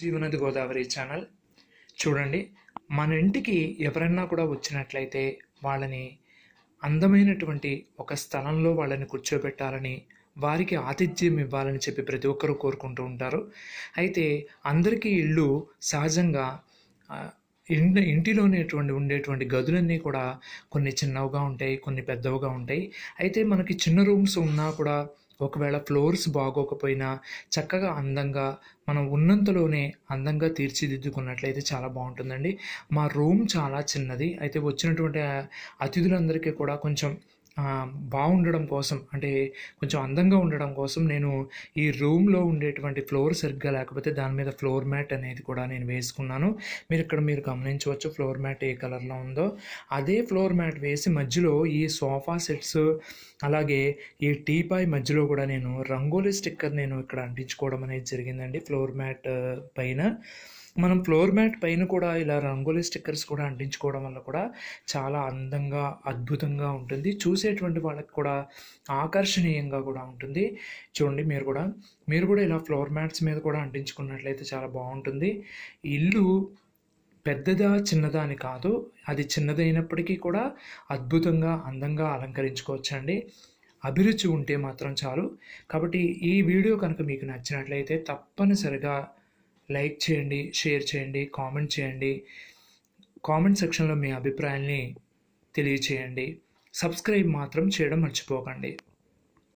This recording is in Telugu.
జీవనది గోదావరి ఛానల్ చూడండి మన ఇంటికి ఎవరన్నా కూడా వచ్చినట్లయితే వాళ్ళని అందమైనటువంటి ఒక స్థలంలో వాళ్ళని కూర్చోబెట్టాలని వారికి ఆతిథ్యం ఇవ్వాలని చెప్పి ప్రతి ఒక్కరూ కోరుకుంటూ ఉంటారు అయితే అందరికీ ఇళ్ళు సహజంగా ఇంటి ఇంటిలోనేటువంటి ఉండేటువంటి గదులన్నీ కూడా కొన్ని చిన్నవిగా ఉంటాయి కొన్ని పెద్దవిగా ఉంటాయి అయితే మనకి చిన్న రూమ్స్ ఉన్నా కూడా ఒకవేళ ఫ్లోర్స్ బాగోకపోయినా చక్కగా అందంగా మనం ఉన్నంతలోనే అందంగా తీర్చిదిద్దుకున్నట్లయితే చాలా బాగుంటుందండి మా రూమ్ చాలా చిన్నది అయితే వచ్చినటువంటి అతిథులందరికీ కూడా కొంచెం బాగుండడం కోసం అంటే కొంచెం అందంగా ఉండడం కోసం నేను ఈ రూమ్లో ఉండేటువంటి ఫ్లోర్ సరిగ్గా లేకపోతే దాని మీద ఫ్లోర్ మ్యాట్ అనేది కూడా నేను వేసుకున్నాను మీరు ఇక్కడ మీరు గమనించవచ్చు ఫ్లోర్ మ్యాట్ ఏ కలర్లో ఉందో అదే ఫ్లోర్ మ్యాట్ వేసి మధ్యలో ఈ సోఫా సెట్స్ అలాగే ఈ టీపాయ్ మధ్యలో కూడా నేను రంగోలీ స్టిక్కర్ నేను ఇక్కడ అంటించుకోవడం అనేది జరిగిందండి ఫ్లోర్ మ్యాట్ పైన మనం ఫ్లోర్ మ్యాట్ పైన కూడా ఇలా రంగోలి స్టిక్కర్స్ కూడా అంటించుకోవడం వల్ల కూడా చాలా అందంగా అద్భుతంగా ఉంటుంది చూసేటువంటి వాళ్ళకి కూడా ఆకర్షణీయంగా కూడా ఉంటుంది చూడండి మీరు కూడా మీరు కూడా ఇలా ఫ్లోర్ మ్యాట్స్ మీద కూడా అంటించుకున్నట్లయితే చాలా బాగుంటుంది ఇల్లు పెద్దదా చిన్నదా అని కాదు అది చిన్నదైనప్పటికీ కూడా అద్భుతంగా అందంగా అలంకరించుకోవచ్చండి అభిరుచి ఉంటే మాత్రం చాలు కాబట్టి ఈ వీడియో కనుక మీకు నచ్చినట్లయితే తప్పనిసరిగా లైక్ చేయండి షేర్ చేయండి కామెంట్ చేయండి కామెంట్ సెక్షన్లో మీ అభిప్రాయాల్ని తెలియచేయండి సబ్స్క్రైబ్ మాత్రం చేయడం మర్చిపోకండి